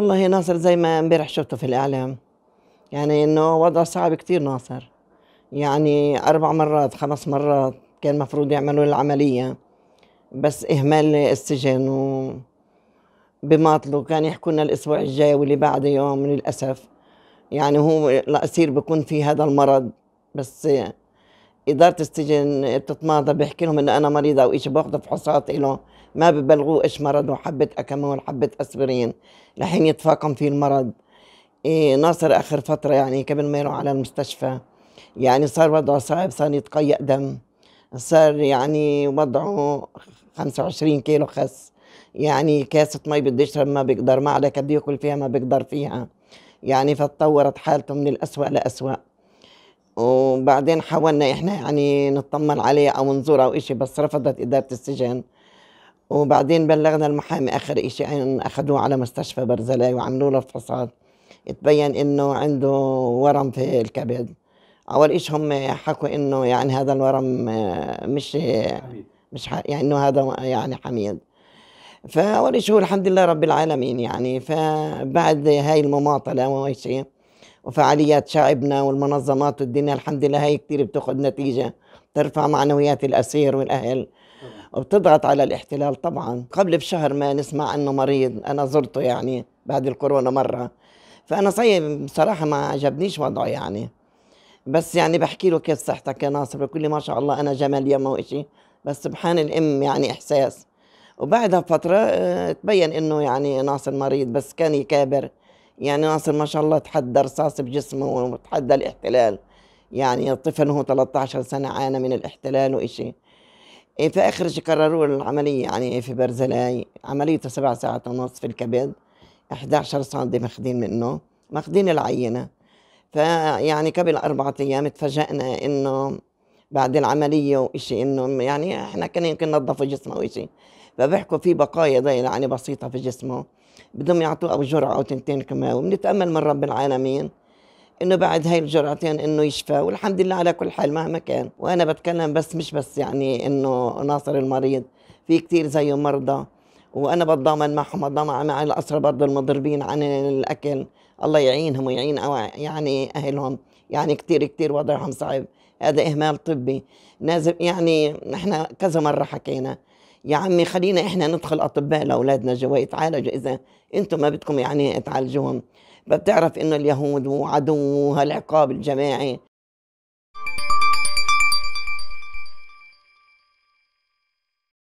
والله ناصر زي ما امبارح شفته في الاعلام يعني انه وضع صعب كتير ناصر يعني اربع مرات خمس مرات كان مفروض يعملوا العمليه بس اهمال السجن و بماطلوا كان يحكوا لنا الاسبوع الجاي واللي بعده يوم للاسف يعني هو الاسير بكون في هذا المرض بس اداره السجن بتتماضى بحكي لهم انه انا مريضه او شيء باخذ فحوصات له ما ببلغوه ايش مرضه حبه اكامول حبه اسبرين لحين يتفاقم فيه المرض إيه ناصر اخر فتره يعني قبل ما يروح على المستشفى يعني صار وضعه صعب صار يتقيأ دم صار يعني وضعه 25 كيلو خس يعني كاسة مي بده يشرب ما بيقدر معلقة بده ياكل فيها ما بيقدر فيها يعني فتطورت حالته من الأسوأ لأسوأ وبعدين حاولنا احنا يعني نطمن عليه او نزوره او شيء بس رفضت اداره السجن وبعدين بلغنا المحامي اخر شيء ان اخذوه على مستشفى برزلاي وعملوا له فحوصات تبين انه عنده ورم في الكبد اول شيء هم حكوا انه يعني هذا الورم مش مش يعني انه هذا يعني حميد فاول شيء هو الحمد لله رب العالمين يعني فبعد هاي المماطله وما شيء وفعاليات شعبنا والمنظمات والدنيا الحمد لله هي كثير بتاخذ نتيجة ترفع معنويات الأسير والأهل وبتضغط على الاحتلال طبعا قبل بشهر ما نسمع أنه مريض أنا زرته يعني بعد الكورونا مرة فأنا صيب بصراحة ما عجبنيش وضعه يعني بس يعني بحكي له كيف صحتك يا ناصر بقول لي ما شاء الله أنا جمال يما وإشي بس سبحان الأم يعني إحساس وبعدها بفترة آه، تبين إنه يعني ناصر مريض بس كان يكابر يعني ناصر ما شاء الله تحدى رصاص بجسمه وتحدى الاحتلال يعني طفل هو 13 سنة عانى من الاحتلال وإشي إيه، في آخر شيء قرروا العملية يعني في برزلاي عمليته سبع ساعات ونص في الكبد 11 صندي مخدين منه مخدين العينة فيعني قبل أربعة أيام تفاجئنا إنه بعد العملية وإشي إنه يعني إحنا كان يمكن نظفوا جسمه وإشي فبيحكوا في بقايا ضي يعني بسيطه في جسمه بدهم يعطوه او جرعه او تنتين كمان بنتامل من رب العالمين انه بعد هاي الجرعتين انه يشفى والحمد لله على كل حال مهما كان وانا بتكلم بس مش بس يعني انه ناصر المريض في كثير زيه مرضى وانا بتضامن معهم بتضامن مع الاسرى برضه المضربين عن الاكل الله يعينهم ويعين يعني اهلهم يعني كثير كثير وضعهم صعب هذا اهمال طبي لازم يعني نحن كذا مره حكينا يا عمي خلينا احنا ندخل اطباء لاولادنا جوا يتعالجوا اذا انتم ما بدكم يعني إيه تعالجوهم فبتعرف انه اليهود وعدو هالعقاب الجماعي